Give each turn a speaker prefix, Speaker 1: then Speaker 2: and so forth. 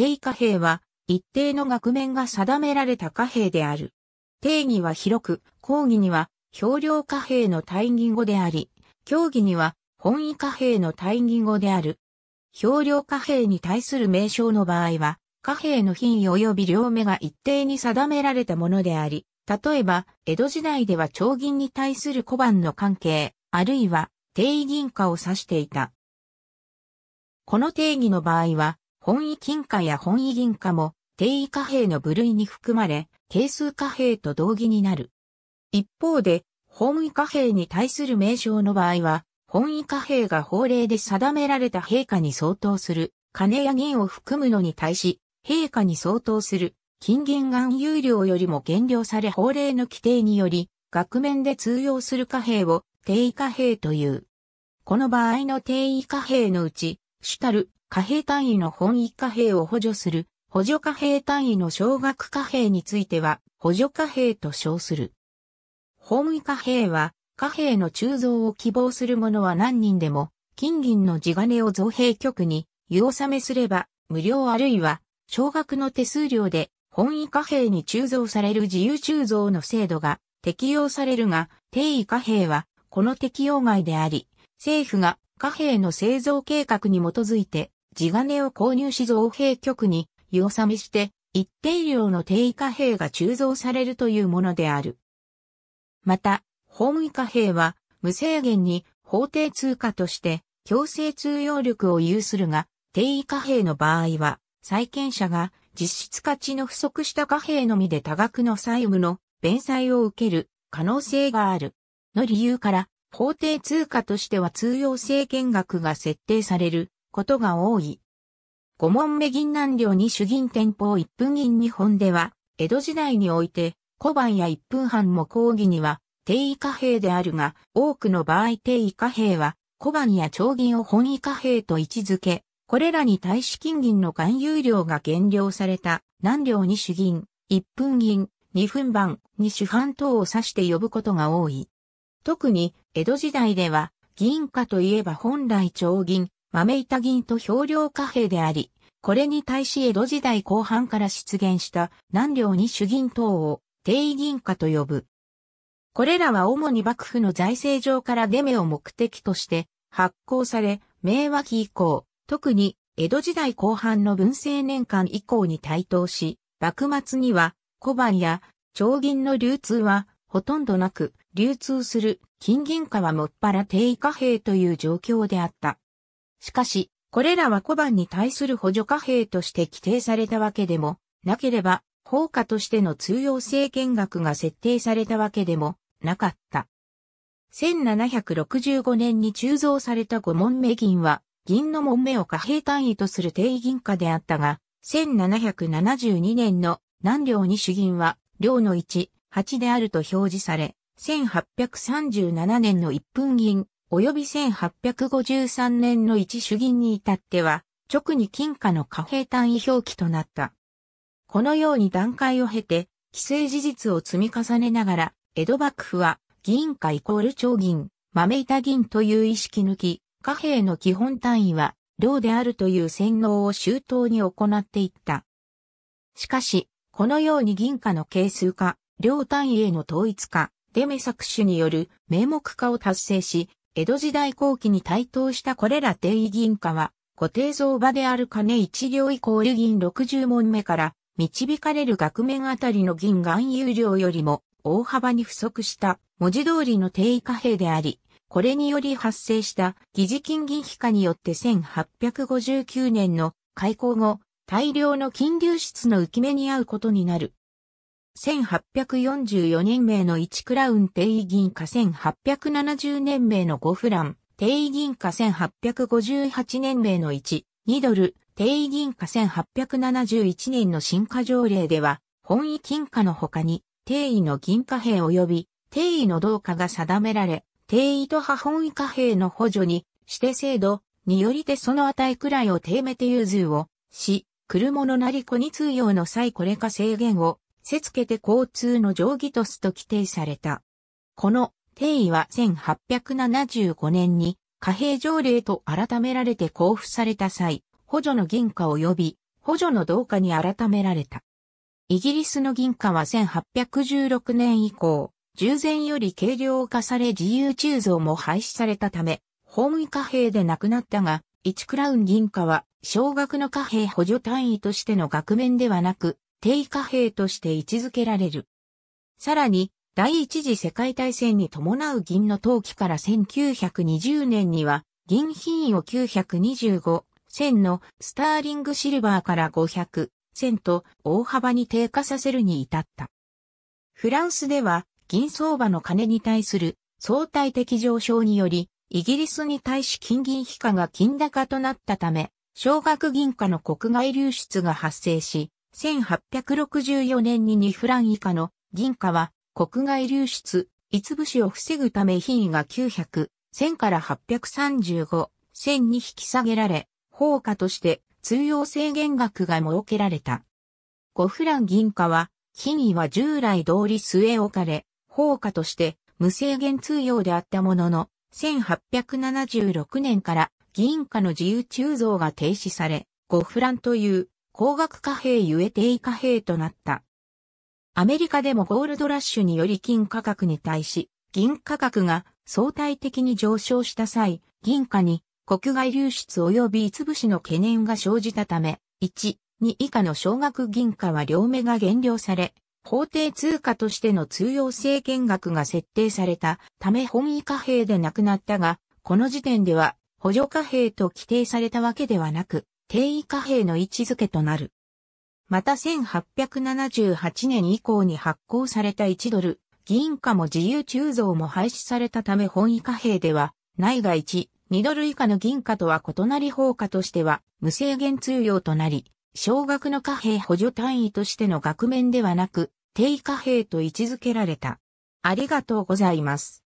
Speaker 1: 定貨幣は、一定の額面が定められた貨幣である。定義は広く、講義には、表量貨幣の対義語であり、競技には、本位貨幣の対義語である。表量貨幣に対する名称の場合は、貨幣の品位及び両目が一定に定められたものであり、例えば、江戸時代では長銀に対する小判の関係、あるいは、定位銀貨を指していた。この定義の場合は、本位金貨や本位銀貨も定位貨幣の部類に含まれ、定数貨幣と同義になる。一方で、本位貨幣に対する名称の場合は、本位貨幣が法令で定められた陛下に相当する金や銀を含むのに対し、陛下に相当する金銀含有量よりも減量され法令の規定により、額面で通用する貨幣を定位貨幣という。この場合の定位貨幣のうち、主たる貨幣単位の本位貨幣を補助する、補助貨幣単位の小額貨幣については、補助貨幣と称する。本位貨幣は、貨幣の鋳造を希望する者は何人でも、金銀の地金を造幣局に、湯納めすれば、無料あるいは、少額の手数料で、本位貨幣に鋳造される自由鋳造の制度が適用されるが、定位貨幣は、この適用外であり、政府が貨幣の製造計画に基づいて、地金を購入し造幣局に湯納めして、一定量の定位貨幣が鋳造されるというものである。また、法務貨幣は無制限に法定通貨として強制通用力を有するが、定位貨幣の場合は、債権者が実質価値の不足した貨幣のみで多額の債務の弁済を受ける可能性がある。の理由から、法定通貨としては通用制限額が設定されることが多い。5問目銀南領に主銀店舗1分銀日本では、江戸時代において、小判や1分半も講義には、定位貨幣であるが、多くの場合定位貨幣は、小判や長銀を本位貨幣と位置づけ、これらに対し金銀の含有量が減量された、南領に主銀、1分銀、2分版、二主半等を指して呼ぶことが多い。特に、江戸時代では、銀貨といえば本来長銀、豆板銀と表量貨幣であり、これに対し江戸時代後半から出現した南領に主銀等を定位銀貨と呼ぶ。これらは主に幕府の財政上から出目を目的として発行され、明和期以降、特に江戸時代後半の文政年間以降に台頭し、幕末には小判や長銀の流通はほとんどなく、流通する金銀貨はもっぱら定位貨幣という状況であった。しかし、これらは小判に対する補助貨幣として規定されたわけでも、なければ、法果としての通用制限額が設定されたわけでも、なかった。1765年に鋳造された五問目銀は、銀の門目を貨幣単位とする定銀貨であったが、1772年の南領二主銀は、領の1、8であると表示され、1837年の一分銀、及び1853年の一主銀に至っては、直に金貨の貨幣単位表記となった。このように段階を経て、既成事実を積み重ねながら、江戸幕府は、銀貨イコール長銀、豆板銀という意識抜き、貨幣の基本単位は、量であるという洗脳を周到に行っていった。しかし、このように銀貨の係数化、量単位への統一化、デメ作手による名目化を達成し、江戸時代後期に台頭したこれら定銀貨は、固定相場である金一両以降流銀60問目から、導かれる額面あたりの銀含有量よりも大幅に不足した文字通りの定位貨幣であり、これにより発生した疑似金銀比価によって1859年の開港後、大量の金流出の浮き目に合うことになる。1844年名の1クラウン定位銀貨1870年名の5フラン、定位銀貨1858年名の1、2ドル、定位銀貨1871年の新貨条例では、本位金貨の他に、定位の銀貨幣及び定位の同貨が定められ、定位と破本位貨幣の補助に、指定制度によりてその値くらいを定めて融通をし、来る成なり子に通用の際これか制限をせつけて交通の定義とすと規定された。この定位は1875年に貨幣条例と改められて交付された際、補助の銀貨及び補助の同化に改められた。イギリスの銀貨は1816年以降、従前より軽量化され自由鋳造も廃止されたため、本位貨幣でなくなったが、1クラウン銀貨は少額の貨幣補助単位としての額面ではなく、低下兵として位置づけられる。さらに、第一次世界大戦に伴う銀の投機から1920年には、銀品位を925、1のスターリングシルバーから500、1と大幅に低下させるに至った。フランスでは、銀相場の金に対する相対的上昇により、イギリスに対し金銀比価が金高となったため、小額銀貨の国外流出が発生し、1864年に2フラン以下の銀貨は国外流出、つぶしを防ぐため品位が900、1000から835、1000に引き下げられ、放貨として通用制限額が設けられた。5フラン銀貨は、品位は従来通り据え置かれ、放貨として無制限通用であったものの、1876年から銀貨の自由鋳造が停止され、5フランという高額貨幣ゆえ低位貨幣となった。アメリカでもゴールドラッシュにより金価格に対し、銀価格が相対的に上昇した際、銀貨に国外流出及び潰しの懸念が生じたため、1、2以下の少額銀貨は両目が減量され、法定通貨としての通用制限額が設定されたため本位貨幣でなくなったが、この時点では補助貨幣と規定されたわけではなく、定位貨幣の位置づけとなる。また1878年以降に発行された1ドル、銀貨も自由鋳造も廃止されたため本位貨幣では、内外1、2ドル以下の銀貨とは異なり方貨としては無制限通用となり、少額の貨幣補助単位としての額面ではなく、定位貨幣と位置づけられた。ありがとうございます。